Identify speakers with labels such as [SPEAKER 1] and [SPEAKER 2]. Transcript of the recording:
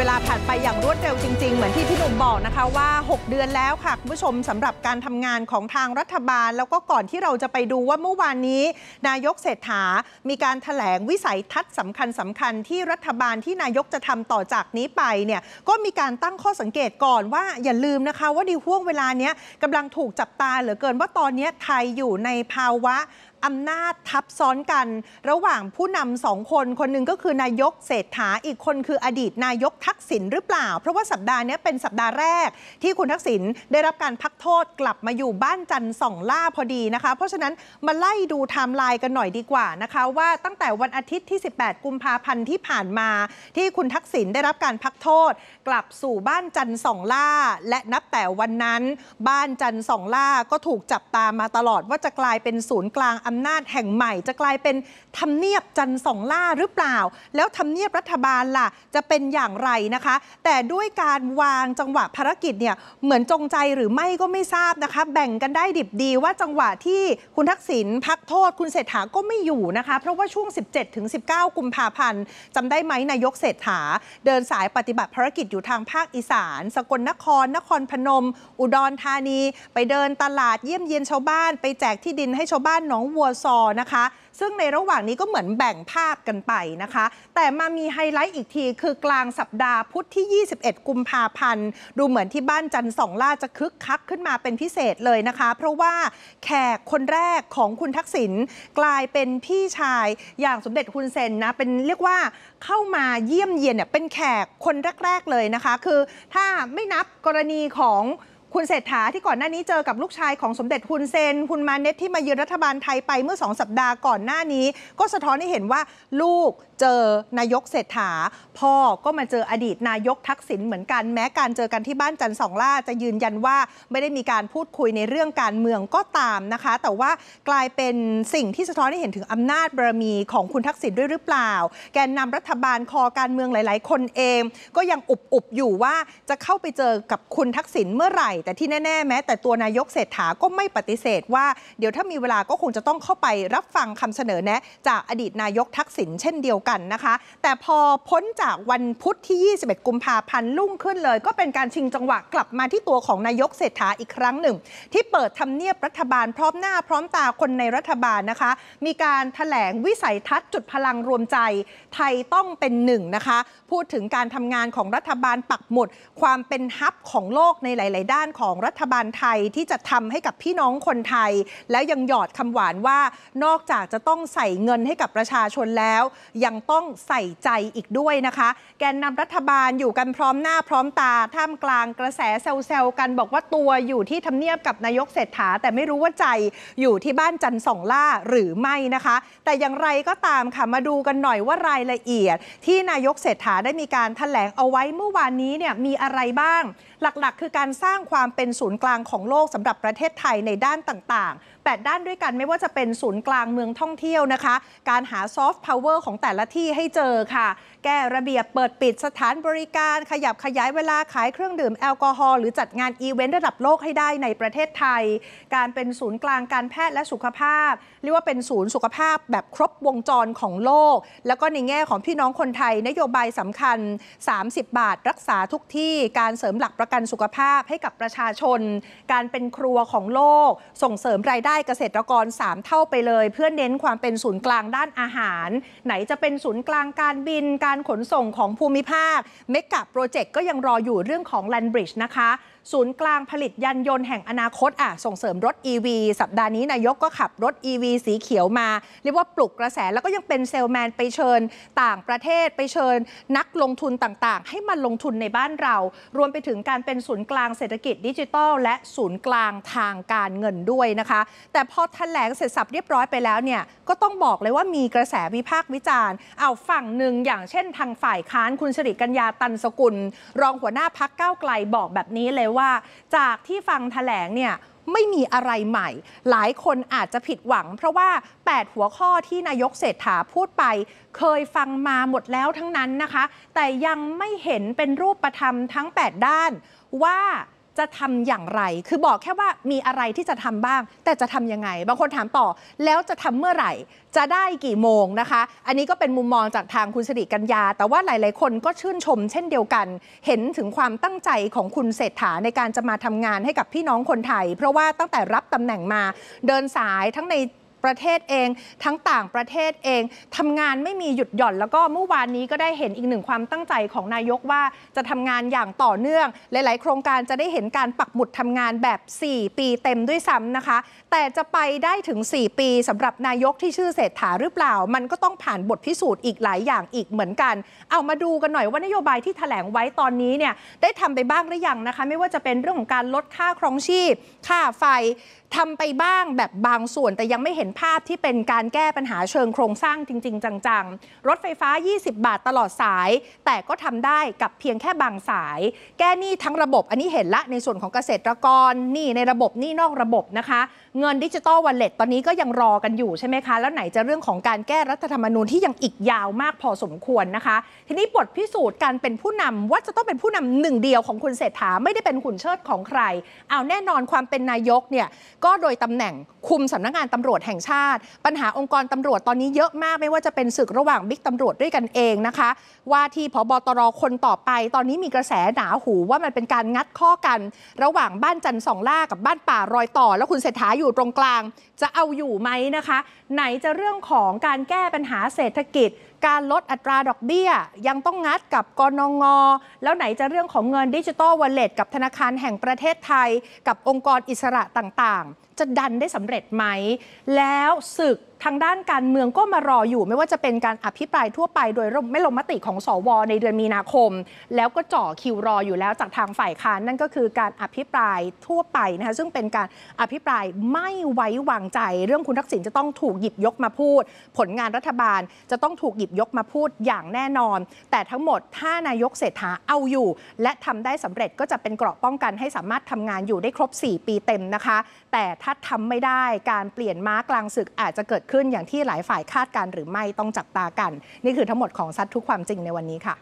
[SPEAKER 1] เวลาผวดเร็วจริงๆ เหมือนที่พี่หนุ่มบอกนะคะว่า 6 เดือนแล้วค่ะคุณผู้ชมสำหรับการทำงานของทางรัฐบาล แล้วก็ก่อนที่เราจะไปดูว่าเมื่อวานนี้ นายกเศรษฐา มีการถแถลงวิสัยทัศน์สาคัญสำคัญที่รัฐบาลที่นายกจะทำต่อจากนี้ไปเนี่ยก็มีการตั้งข้อสังเกตก่อนว่าอย่าลืมนะคะว่าในห่วงเวลานี้กำลังถูกจับตาเหลือเกินว่าตอนนี้ไทยอยู่ในภาวะอำนาจทับซ้อนกัน ระหว่างผู้นำสองคน คนหนึ่งก็คือนายกเศรษฐาอีกคนคืออดีตนายกทักษิณหรือเปล่าเพราะว่าสัปดาห์นี้เป็นสัปดาห์แรก ที่คุณทักษิณได้รับการพักโทษกลับมาอยู่บ้านจันทร์ส่องล่าพอดีนะคะ เพราะฉะนั้นมาไล่ดูไทม์ไลน์กันหน่อยดีกว่านะคะ ว่าตั้งแต่วันอาทิตย์ที่ 18 กุมภาพันธ์ที่ผ่านมา ที่คุณทักษิณได้รับการพักโทษ กลับสู่บ้านจันทร์ส่องล่า และนับแต่วันนั้น บ้านจันทร์ส่องล่าก็ถูกจับตามมาตลอด ว่าจะกลายเป็นศูนย์กลางอำนาจแห่งใหม่จะกลายเป็นทำเนียบจันทร์ส่องล่าหรือเปล่า แล้วทำเนียบรัฐบาลล่ะ จะเป็นอย่างไรนะคะ แต่ด้วยการวางจังหวะภารกิจเนี่ยเหมือนจงใจหรือไม่ก็ไม่ทราบนะคะ แบ่งกันได้ดิบดีว่าจังหวะที่คุณทักษิณพักโทษคุณเศรษฐาก็ไม่อยู่นะคะ เพราะว่าช่วง 17-19 กุมภาพันธ์จำได้ไหมนายกเศรษฐา เดินสายปฏิบัติภารกิจอยู่ทางภาคอีสาน สกลนครนครพนม อุดรธานี ไปเดินตลาดเยี่ยมเยียนชาวบ้านไปแจกที่ดินให้ชาวบ้านหนองวัวซอนะคะ ซึ่งในระหว่างนี้ก็เหมือนแบ่งภาพกันไปนะคะ แต่มามีไฮไลท์อีกที คือกลางสัปดาห์พุธที่21 11กุมภาพันธ์ดูเหมือนที่บ้านจันสองล่าจะคึกคักขึ้นมาเป็นพิเศษเลยนะคะ เพราะว่าแขกคนแรกของคุณทักษิณกลายเป็นพี่ชายอย่างสมเด็จคุณเซนนะ เป็นเรียกว่าเข้ามาเยี่ยมเยียนเนี่ยเป็นแขกคนแรก ๆ เลยนะคะ คือถ้าไม่นับกรณีของคุณเศรษฐาที่ก่อนหน้านี้เจอกับลูกชายของสมเด็จฮุนเซนคุณมาเน็ตที่มายืนรัฐบาลไทยไปเมื่อ2สัปดาห์ก่อนหน้านี้ ก็สะท้อนให้เห็นว่าลูกเจอนายกเศรษฐาพ่อก็มาเจออดีตนายกทักษิณเหมือนกันแม้การเจอกันที่บ้านจันสองล่าจะยืนยันว่าไม่ได้มีการพูดคุยในเรื่องการเมืองก็ตามนะคะ แต่ว่ากลายเป็นสิ่งที่สะท้อนให้เห็นถึงอำนาจบารมีของคุณทักษิณด้วยหรือเปล่า แกนนำรัฐบาลคอการเมืองหลาย ๆ คนเอง ก็ยังอุบอุบอยู่ว่าจะเข้าไปเจอกับคุณทักษิณเมื่อไหร่แต่ที่แน่ ๆ แม้ แต่ตัวนายกเศรษฐาก็ไม่ปฏิเสธว่าเดี๋ยวถ้ามีเวลาก็คงจะต้องเข้าไปรับฟังคำเสนอแนะ จากอดีตนายกทักษิณเช่นเดียวกันนะคะ แต่พอพ้นจากวันพุธที่ 21 กุมภาพันธ์ลุ่งขึ้นเลย ก็เป็นการชิงจังหวะกลับมาที่ตัวของนายกเศรษฐาอีกครั้งหนึ่ง ที่เปิดทำเนียบรัฐบาลพร้อมหน้าพร้อมตาคนในรัฐบาลนะคะ มีการถแถลงวิสัยทัศน์จุดพลังรวมใจไทยต้องเป็นหนึ่งนะคะ พูดถึงการทำงานของรัฐบาลปักหมุดความเป็นฮับของโลกในหลายๆ ด้านของรัฐบาลไทยที่จะทำให้กับพี่น้องคนไทย และยังหยอดคำหวานว่า นอกจากจะต้องใส่เงินให้กับประชาชนแล้ว ยังต้องใส่ใจอีกด้วยนะคะ แกนนำรัฐบาลอยู่กันพร้อมหน้าพร้อมตาท่ามกลางกระแสเซลล์กันบอกว่าตัวอยู่ที่ทำเนียบกับนายกเศรษฐา แต่ไม่รู้ว่าใจอยู่ที่บ้านจันสองล่าหรือไม่นะคะ แต่อย่างไรก็ตามค่ะมาดูกันหน่อยว่ารายละเอียด ที่นายกเศรษฐาได้มีการถแถลงเอาไว้เมื่อวานนี้เนี่ยมีอะไรบ้าง หลักๆ คือการสร้างความความเป็นศูนย์กลางของโลกสำหรับประเทศไทยในด้านต่าง8ด้านด้วยกันไม่ว่าจะเป็นศูนย์กลางเมืองท่องเที่ยวนะคะ การหาซอฟต์พาวเวอร์ของแต่ละที่ให้เจอค่ะ แก้ระเบียบเปิดปิดสถานบริการขยับขยายเวลาขายเครื่องดื่มแอลกอฮอล์หรือจัดงานอีเวนต์ระดับโลกให้ได้ในประเทศไทย การเป็นศูนย์กลางการแพทย์และสุขภาพ เรียกว่าเป็นศูนย์สุขภาพแบบครบวงจรของโลก แล้วก็ในแง่ของพี่น้องคนไทยนโยบายสำคัญ 30 บาทรักษาทุกที่ การเสริมหลักประกันสุขภาพให้กับประชาชน การเป็นครัวของโลกส่งเสริมรายได้ได้เกษตรกร 3 เท่าไปเลย เพื่อเน้นความเป็นศูนย์กลางด้านอาหาร ไหนจะเป็นศูนย์กลางการบิน การขนส่งของภูมิภาคเมกะโปรเจกต์ก็ยังรออยู่เรื่องของแลนบริดจ์นะคะ ศูนย์กลางผลิตยานยนต์แห่งอนาคตอ่ะส่งเสริมรถ e ีสัปดาห์นี้นายกก็ขับรถ e ีสีเขียวมา เรียกว่าปลุกกระแสแล้วก็ยังเป็นเซลแมนไปเชิญต่างประเทศไปเชิญ นักลงทุนต่างๆ ให้มาลงทุนในบ้านเรา รวมไปถึงการเป็นศูนย์กลางเศรษฐกิจดิจิทัลและศูนย์กลางทางการเงินด้วยนะคะแต่พอแถลงเสร็จสับเรียบร้อยไปแล้วเนี่ยก็ต้องบอกเลยว่ามีกระแสวิพากษ์วิจารณ์ เอาฝั่งหนึ่งอย่างเช่นทางฝ่ายค้านคุณสิริกัญญาตันสกุล รองหัวหน้าพักเก้าไกลบอกแบบนี้เลยว่า จากที่ฟังแถลงเนี่ยไม่มีอะไรใหม่ หลายคนอาจจะผิดหวังเพราะว่า 8 หัวข้อที่นายกเศรษฐาพูดไป เคยฟังมาหมดแล้วทั้งนั้นนะคะ แต่ยังไม่เห็นเป็นรูปประธรรมทั้ง 8 ด้านว่าจะทำอย่างไร คือบอกแค่ว่ามีอะไรที่จะทำบ้าง แต่จะทํำยังไง บางคนถามต่อ แล้วจะทำเมื่อไหร่ จะได้กี่โมงนะคะ อันนี้ก็เป็นมุมมองจากทางคุณสิริกัญญา แต่ว่าหลาย ๆ คนก็ชื่นชมเช่นเดียวกัน เห็นถึงความตั้งใจของคุณเศรษฐาในการจะมาทำงานให้กับพี่น้องคนไทย เพราะว่าตั้งแต่รับตำแหน่งมา เดินสายทั้งในประเทศเองทั้งต่างประเทศเอง ทำงานไม่มีหยุดหย่อนแล้วก็เมื่อวานนี้ก็ได้เห็นอีกหนึ่งความตั้งใจของนายกว่าจะทำงานอย่างต่อเนื่อง หลาย ๆ โครงการจะได้เห็นการปักหมุดทำงานแบบ 4 ปีเต็มด้วยซ้ำนะคะ แต่จะไปได้ถึง 4 ปีสำหรับนายกที่ชื่อเศรษฐาหรือเปล่า มันก็ต้องผ่านบทพิสูจน์อีกหลายอย่างอีกเหมือนกัน เอามาดูกันหน่อยว่านโยบายที่ถแถลงไว้ตอนนี้เนี่ยได้ทำไปบ้างหรือยังนะคะ ไม่ว่าจะเป็นเรื่องของการลดค่าครองชีพ ค่าไฟทำไปบ้างแบบบางส่วนแต่ยังไม่เห็นภาพที่เป็นการแก้ปัญหาเชิงโครงสร้างจริง ๆ จังๆ รถไฟฟ้า 20 บาทตลอดสาย แต่ก็ทำได้กับเพียงแค่บางสายแก้หนี้ทั้งระบบ อันนี้เห็นละในส่วนของเกษตรกรหนี้ในระบบหนี้นอกระบบนะคะ เงินดิจิตอลวัลเล็ตตอนนี้ก็ยังรอกันอยู่ใช่ไหมคะ แล้วไหนจะเรื่องของการแก้รัฐธรรมนูญที่ยังอีกยาวมากพอสมควรนะคะ ทีนี้บทพิสูจน์การเป็นผู้นำว่าจะต้องเป็นผู้นำหนึ่งเดียวของคุณเศรษฐาไม่ได้เป็นหุ่นเชิดของใครเอาแน่นอนความเป็นนายกเนี่ยก็โดยตำแหน่งคุมสำนักงานตำรวจแห่งชาติ ปัญหาองค์กรตำรวจตอนนี้เยอะมากไม่ว่าจะเป็นศึกระหว่างบิ๊กตำรวจด้วยกันเองนะคะ ว่าที่พบตรคนต่อไป ตอนนี้มีกระแสหนาหูว่ามันเป็นการงัดข้อกันระหว่างบ้านจันทร์สองล่ากับบ้านป่ารอยต่อแล้วคุณเศรษฐาอยู่ตรงกลาง จะเอาอยู่ไหมนะคะ ไหนจะเรื่องของการแก้ปัญหาเศรษฐกิจการลดอัตราดอกเบี้ย ยังต้องงัดกับกนง แล้วไหนจะเรื่องของเงินดิจิตอลวอลเล็ตกับธนาคารแห่งประเทศไทย กับองค์กรอิสระต่างจะดันได้สำเร็จไหม แล้วศึกทางด้านการเมืองก็มารออยู่ ไม่ว่าจะเป็นการอภิปรายทั่วไปโดยไม่ลงมติของสอวในเดือนมีนาคม แล้วก็จ่อคิวรออยู่แล้วจากทางฝ่ายค้านนั่นก็คือการอภิปรายทั่วไปนะคะซึ่งเป็นการอภิปรายไม่ไว้วางใจ เรื่องคุณทักษิณจะต้องถูกหยิบยกมาพูด ผลงานรัฐบาลจะต้องถูกหยิบยกมาพูดอย่างแน่นอน แต่ทั้งหมดถ้านายกเศรษฐาเอาอยู่ และทำได้สำเร็จก็จะเป็นเกราะป้องกันให้สามารถทำงานอยู่ได้ครบ 4 ปีเต็มนะคะ แต่ถ้าทำไม่ได้การเปลี่ยนม้ากลางศึกอาจจะเกิดขึ้นอย่างที่หลายฝ่ายคาดการหรือไม่ต้องจับตากัน นี่คือทั้งหมดของซัดทุกความจริงในวันนี้ค่ะ